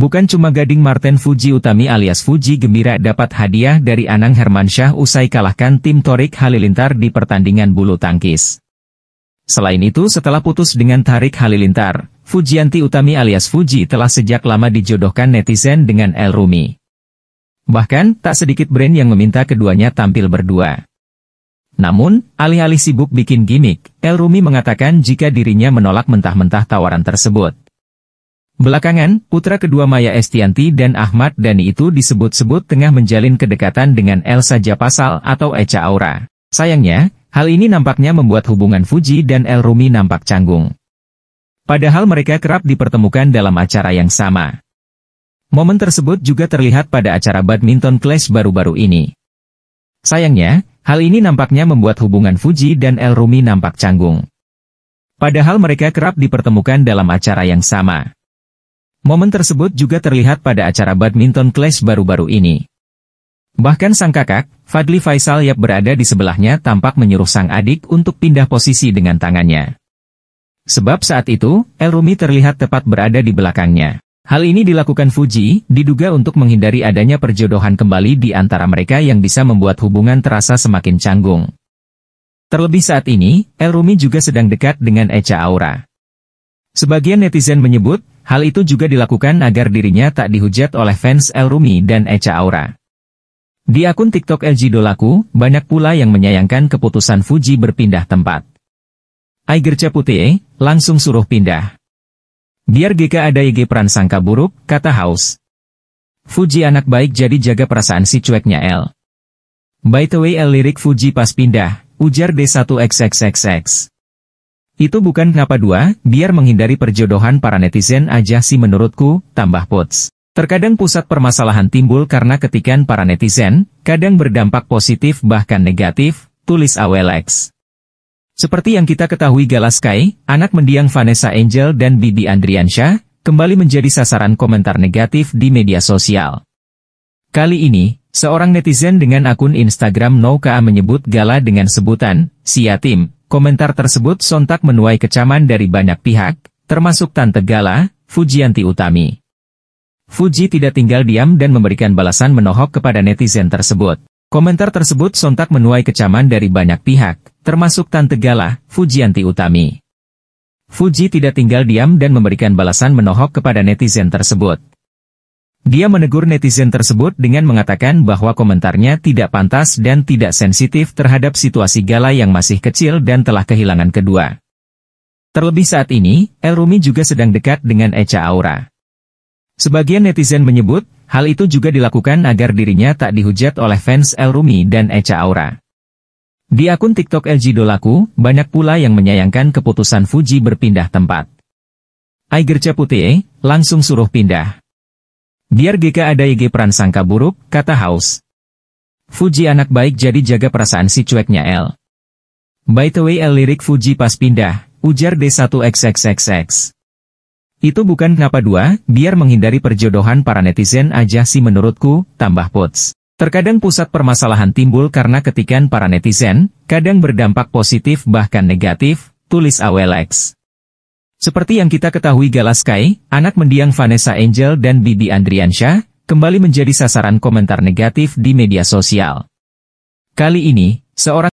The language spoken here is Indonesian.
Bukan cuma Gading Martin Fuji Utami alias Fuji Gembira dapat hadiah dari Anang Hermansyah usai kalahkan tim Torik Halilintar di pertandingan bulu tangkis. Selain itu setelah putus dengan Tarik Halilintar, Fujianti Utami alias Fuji telah sejak lama dijodohkan netizen dengan El Rumi. Bahkan, tak sedikit brand yang meminta keduanya tampil berdua. Namun, alih-alih sibuk bikin gimmick, El Rumi mengatakan jika dirinya menolak mentah-mentah tawaran tersebut. Belakangan, putra kedua Maya Estianti dan Ahmad Dhani itu disebut-sebut tengah menjalin kedekatan dengan Elsa Japasal atau Echa Aura. Sayangnya, hal ini nampaknya membuat hubungan Fuji dan El Rumi nampak canggung. Padahal mereka kerap dipertemukan dalam acara yang sama. Momen tersebut juga terlihat pada acara badminton clash baru-baru ini. Sayangnya, hal ini nampaknya membuat hubungan Fuji dan El Rumi nampak canggung. Padahal mereka kerap dipertemukan dalam acara yang sama. Momen tersebut juga terlihat pada acara badminton clash baru-baru ini. Bahkan sang kakak, Fadli Faisal yang berada di sebelahnya tampak menyuruh sang adik untuk pindah posisi dengan tangannya. Sebab saat itu, El Rumi terlihat tepat berada di belakangnya. Hal ini dilakukan Fuji, diduga untuk menghindari adanya perjodohan kembali di antara mereka yang bisa membuat hubungan terasa semakin canggung. Terlebih saat ini, El Rumi juga sedang dekat dengan Echa Aura. Sebagian netizen menyebut, Hal itu juga dilakukan agar dirinya tak dihujat oleh fans El Rumi dan Echa Aura. Di akun TikTok LG Dolaku, banyak pula yang menyayangkan keputusan Fuji berpindah tempat. Aigerca Putih, langsung suruh pindah. Biar GK ada IG peran sangka buruk, kata Haus. Fuji anak baik jadi jaga perasaan si cueknya L. By the way L lirik Fuji pas pindah, ujar D1XXXX. Itu bukan ngapa dua, biar menghindari perjodohan para netizen aja sih menurutku, tambah Pots. Terkadang pusat permasalahan timbul karena ketikan para netizen, kadang berdampak positif bahkan negatif, tulis Awelex. Seperti yang kita ketahui Gala Sky, anak mendiang Vanessa Angel dan Bibi Andriansyah, kembali menjadi sasaran komentar negatif di media sosial. Kali ini, seorang netizen dengan akun Instagram Noka menyebut Gala dengan sebutan, Siatim, Komentar tersebut sontak menuai kecaman dari banyak pihak, termasuk Tante Gala, Fujianti Utami. Fuji tidak tinggal diam dan memberikan balasan menohok kepada netizen tersebut. Komentar tersebut sontak menuai kecaman dari banyak pihak, termasuk Tante Gala, Fujianti Utami. Fuji tidak tinggal diam dan memberikan balasan menohok kepada netizen tersebut. Dia menegur netizen tersebut dengan mengatakan bahwa komentarnya tidak pantas dan tidak sensitif terhadap situasi Gala yang masih kecil dan telah kehilangan kedua. Terlebih saat ini, El Rumi juga sedang dekat dengan Echa Aura. Sebagian netizen menyebut, hal itu juga dilakukan agar dirinya tak dihujat oleh fans El Rumi dan Echa Aura. Di akun TikTok LG Dolaku, banyak pula yang menyayangkan keputusan Fuji berpindah tempat. Aigerce Putih, langsung suruh pindah. Biar GK ada IG peran sangka buruk, kata House. Fuji anak baik jadi jaga perasaan si cueknya L. By the way L lirik Fuji pas pindah, ujar D1XXXX. Itu bukan kenapa dua, biar menghindari perjodohan para netizen aja sih menurutku, tambah Pots. Terkadang pusat permasalahan timbul karena ketikan para netizen, kadang berdampak positif bahkan negatif, tulis Awelex. Seperti yang kita ketahui Gala anak mendiang Vanessa Angel dan Bibi Andriansyah, kembali menjadi sasaran komentar negatif di media sosial. Kali ini, seorang